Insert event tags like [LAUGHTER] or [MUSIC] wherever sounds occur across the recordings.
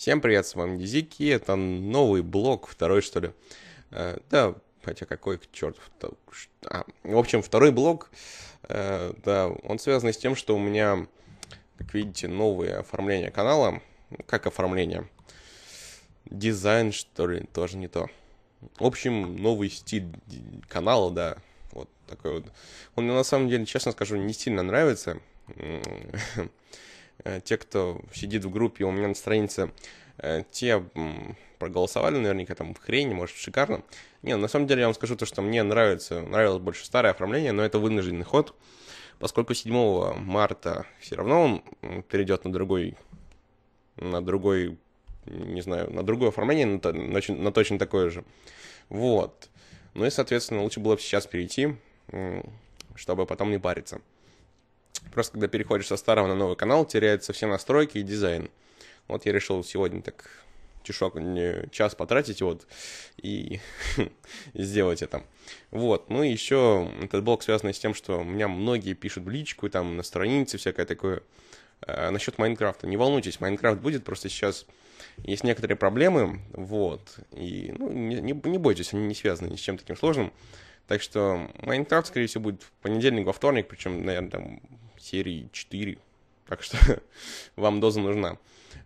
Всем привет, с вами Дизики, это новый блог, второй что ли. Э, да, хотя какой, к черту. А, в общем, второй блог, э, да, он связан с тем, что у меня, как видите, новое оформление канала. Как оформление? Дизайн, что ли, тоже не то. В общем, новый стиль канала, да, вот такой вот. Он мне на самом деле, честно скажу, не сильно нравится. [LAUGHS] Э, те, кто сидит в группе у меня на странице, э, те проголосовали наверняка там в хрени, может, в шикарном. Не, на самом деле я вам скажу то, что мне нравится, нравилось больше старое оформление, но это вынужденный ход, поскольку 7 марта все равно он перейдет на другой, на другой, не знаю, на другое оформление, на, на, на точно такое же. Вот. Ну и, соответственно, лучше было бы сейчас перейти, чтобы потом не париться. Просто когда переходишь со старого на новый канал, теряются все настройки и дизайн. Вот я решил сегодня так чешок, час потратить вот [LAUGHS] и сделать это. Вот, ну и еще этот блог связан с тем, что у меня многие пишут в личку, там на странице всякое такое. А, насчет Майнкрафта. Не волнуйтесь, Майнкрафт будет, просто сейчас есть некоторые проблемы, вот, и ну, не, не, не бойтесь, они не связаны ни с чем таким сложным. Так что Майнкрафт, скорее всего, будет в понедельник, во вторник, причем, наверное, там серии 4. Так что [LAUGHS] вам доза нужна.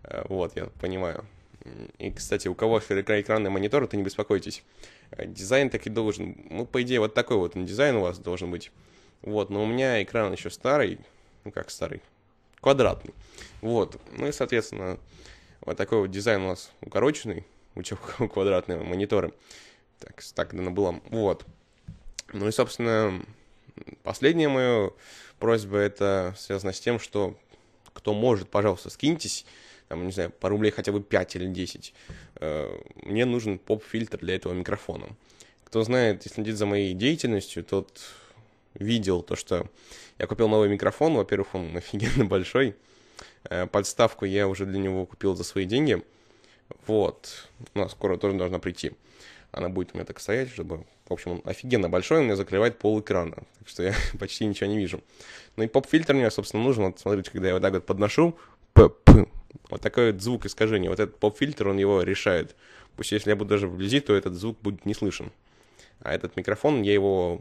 Э, вот, я понимаю. И, кстати, у кого экранный монитор, то не беспокойтесь. Э, дизайн так и должен. Ну, по идее, вот такой вот дизайн у вас должен быть. Вот, но у меня экран еще старый. Ну, как старый? Квадратный. Вот. Ну и, соответственно, вот такой вот дизайн у нас укороченный. У [LAUGHS] квадратные мониторы. Так, так дано было. Вот. Ну и, собственно, последняя моя просьба, это связано с тем, что кто может, пожалуйста, скиньтесь, там, не знаю, по рублей хотя бы 5 или 10. Э, мне нужен поп-фильтр для этого микрофона. Кто знает и следит за моей деятельностью, тот видел то, что я купил новый микрофон. Во-первых, он [LAUGHS] офигенно большой. Э, подставку я уже для него купил за свои деньги. Вот. Она ну, скоро тоже должна прийти она будет у меня так стоять, чтобы... В общем, он офигенно большой, он меня закрывает пол экрана, так что я [LAUGHS] почти ничего не вижу. Ну и поп-фильтр мне, собственно, нужен. Вот смотрите, когда я вот так вот подношу, п -п, вот такой вот звук искажения. Вот этот поп-фильтр, он его решает. Пусть если я буду даже вблизи, то этот звук будет не слышен. А этот микрофон, я его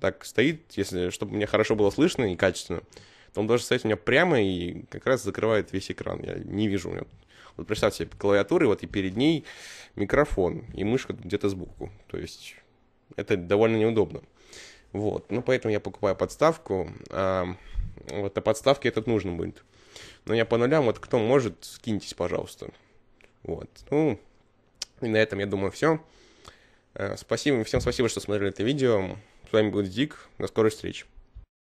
так стоит, если, чтобы мне хорошо было слышно и качественно, то он должен стоять у меня прямо и как раз закрывает весь экран. Я не вижу у него вот представьте себе, клавиатура, вот и перед ней микрофон, и мышка где-то сбоку. То есть это довольно неудобно. Вот, ну поэтому я покупаю подставку, а вот на подставке этот нужен будет. Но я по нулям, вот кто может, скиньтесь, пожалуйста. Вот, ну, и на этом, я думаю, все. Э, спасибо, всем спасибо, что смотрели это видео. С вами был Дик, до скорой встречи.